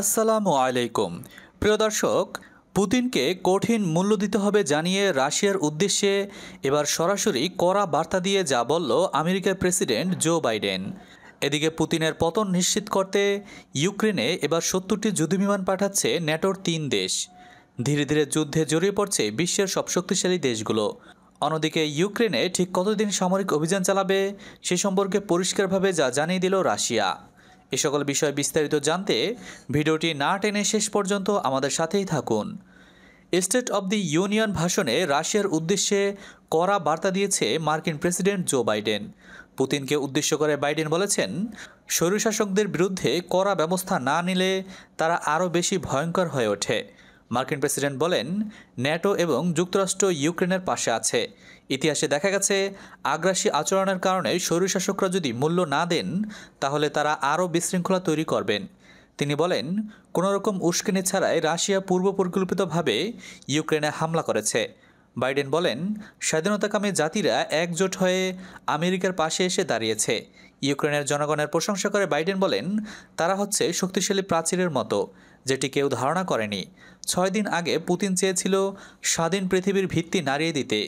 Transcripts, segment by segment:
আসসালামু আলাইকুম প্রিয় দর্শক পুতিনকে কঠিন মূল্য দিতে হবে জানিয়ে রাশিয়ার উদ্দেশ্যে এবার সরাসরি কড়া বার্তা দিয়ে যা বলল আমেরিকার প্রেসিডেন্ট জো বাইডেন এদিকে পুতিনের পতন নিশ্চিত করতে ইউক্রেনে এবার সত্তরটি যুদ্ধবিমান পাঠাচ্ছে ন্যাটোর তিন দেশ ধীরে ধীরে যুদ্ধে জড়িয়ে পড়ছে বিশ্বের সব শক্তিশালী দেশগুলো অন্যদিকে ইউক্রেনে ঠিক কতদিন সামরিক অভিযান চালাবে সে সম্পর্কে পরিষ্কারভাবে যা জানিয়ে দিল রাশিয়া এ সকল বিষয় বিস্তারিত জানতে ভিডিওটি না টেনে শেষ পর্যন্ত আমাদের সাথেই থাকুন স্টেট অব দি ইউনিয়ন ভাষণে রাশিয়ার উদ্দেশ্যে কড়া বার্তা দিয়েছে মার্কিন প্রেসিডেন্ট জো বাইডেন পুতিনকে উদ্দেশ্য করে বাইডেন বলেছেন স্বৈরশাসকদের বিরুদ্ধে কড়া ব্যবস্থা না নিলে তারা আরও বেশি ভয়ঙ্কর হয়ে ওঠে মার্কিন প্রেসিডেন্ট বলেন ন্যাটো এবং যুক্তরাষ্ট্র ইউক্রেনের পাশে আছে ইতিহাসে দেখা গেছে আগ্রাসী আচরণের কারণে শরীর শাসকরা যদি মূল্য না দেন তাহলে তারা আরও বিশৃঙ্খলা তৈরি করবেন তিনি বলেন কোনোরকম উস্কিনি ছাড়াই রাশিয়া পূর্ব পরিকল্পিতভাবে ইউক্রেনে হামলা করেছে বাইডেন বলেন স্বাধীনতাকামী জাতিরা একজোট হয়ে আমেরিকার পাশে এসে দাঁড়িয়েছে ইউক্রেনের জনগণের প্রশংসা করে বাইডেন বলেন তারা হচ্ছে শক্তিশালী প্রাচীরের মতো যেটি কেউ ধারণা করেনি ছয় দিন আগে পুতিন চেয়েছিল স্বাধীন পৃথিবীর ভিত্তি নাড়িয়ে দিতে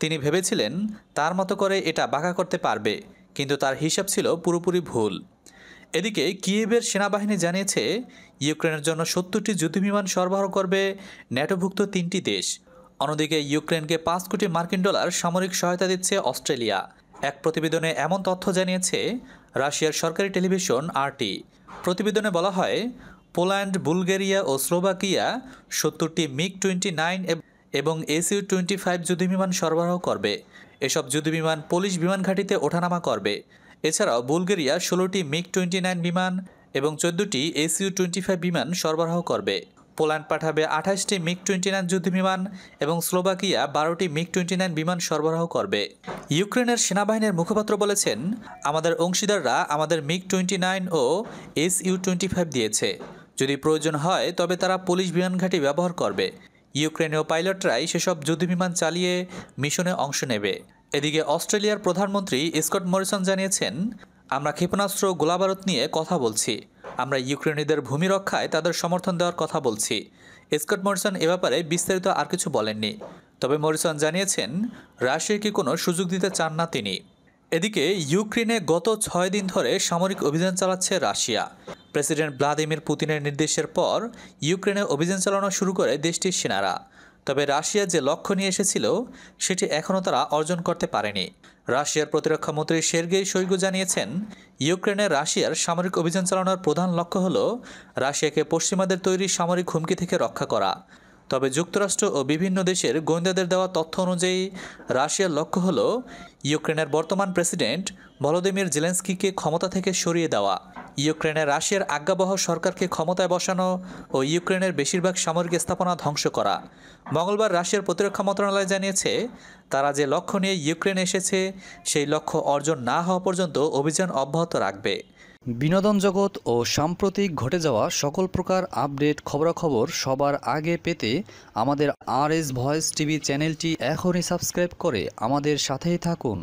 তিনি ভেবেছিলেন তার মতো করে এটা বাঁকা করতে পারবে কিন্তু তার হিসাব ছিল পুরোপুরি ভুল এদিকে কিয়েবের সেনাবাহিনী জানিয়েছে ইউক্রেনের জন্য সত্তরটি যুদ্ধবিমান সরবরাহ করবে ন্যাটোভুক্ত তিনটি দেশ অন্যদিকে ইউক্রেনকে পাঁচ কোটি মার্কিন ডলার সামরিক সহায়তা দিচ্ছে অস্ট্রেলিয়া এক প্রতিবেদনে এমন তথ্য জানিয়েছে রাশিয়ার সরকারি টেলিভিশন আরটি প্রতিবেদনে বলা হয় পোল্যান্ড বুলগেরিয়া ও স্লোভাকিয়া সত্তরটি মিগ টোয়েন্টি নাইন এবং এসিউ টোয়েন্টি ফাইভ যুদ্ধবিমান সরবরাহ করবে এসব যুদ্ধবিমান পোলিশ বিমান ঘাঁটিতে ওঠানামা করবে এছাড়াও বুলগেরিয়া ষোলোটি মিগ টোয়েন্টি নাইন বিমান এবং চোদ্দটি এসিউ টোয়েন্টি ফাইভ বিমান সরবরাহ করবে পোল্যান্ড পাঠাবে আঠাশটি মিগ টোয়েন্টি নাইন যুদ্ধবিমান এবং স্লোভাকিয়া বারোটি মিগ টোয়েন্টি নাইন বিমান সরবরাহ করবে ইউক্রেনের সেনাবাহিনীর মুখপাত্র বলেছেন আমাদের অংশীদাররা আমাদের মিগ টোয়েন্টি নাইন ও এস ইউ টোয়েন্টি ফাইভ দিয়েছে যদি প্রয়োজন হয় তবে তারা পুলিশ বিমান ঘাঁটি ব্যবহার করবে ইউক্রেনীয় পাইলটরাই সেসব যুদ্ধবিমান চালিয়ে মিশনে অংশ নেবে এদিকে অস্ট্রেলিয়ার প্রধানমন্ত্রী স্কট মরিসন জানিয়েছেন আমরা ক্ষেপণাস্ত্র গোলাবারুদ নিয়ে কথা বলছি আমরা ইউক্রেনীদের ভূমি রক্ষায় তাদের সমর্থন দেওয়ার কথা বলছি স্কট মরিসন এ ব্যাপারে বিস্তারিত আর কিছু বলেননি তবে মরিসন জানিয়েছেন রাশিয়াকে কোনো সুযোগ দিতে চান না তিনি এদিকে ইউক্রেনে গত ছয় দিন ধরে সামরিক অভিযান চালাচ্ছে রাশিয়া প্রেসিডেন্ট ভ্লাদিমির পুতিনের নির্দেশের পর ইউক্রেনে অভিযান চালানো শুরু করে দেশটির সেনারা তবে রাশিয়া যে লক্ষ্য নিয়ে এসেছিল সেটি এখনও তারা অর্জন করতে পারেনি রাশিয়ার প্রতিরক্ষামন্ত্রী সের্গেই শৈগু জানিয়েছেন ইউক্রেনের রাশিয়ার সামরিক অভিযান চালানোর প্রধান লক্ষ্য হল রাশিয়াকে পশ্চিমাদের তৈরি সামরিক হুমকি থেকে রক্ষা করা তবে যুক্তরাষ্ট্র ও বিভিন্ন দেশের গোয়েন্দাদের দেওয়া তথ্য অনুযায়ী রাশিয়ার লক্ষ্য হল ইউক্রেনের বর্তমান প্রেসিডেন্ট ভলোদিমির জেলেন্সকিকে ক্ষমতা থেকে সরিয়ে দেওয়া ইউক্রেনে রাশিয়ার আজ্ঞাবহ সরকারকে ক্ষমতায় বসানো ও ইউক্রেনের বেশিরভাগ সামরিক স্থাপনা ধ্বংস করা মঙ্গলবার রাশিয়ার প্রতিরক্ষা মন্ত্রণালয় জানিয়েছে তারা যে লক্ষ্য নিয়ে ইউক্রেন এসেছে সেই লক্ষ্য অর্জন না হওয়া পর্যন্ত অভিযান অব্যাহত রাখবে বিনোদন জগৎ ও সাম্প্রতিক ঘটে যাওয়া সকল প্রকার আপডেট খবরাখবর সবার আগে পেতে আমাদের আর এস ভয়েস টিভি চ্যানেলটি এখনই সাবস্ক্রাইব করে আমাদের সাথেই থাকুন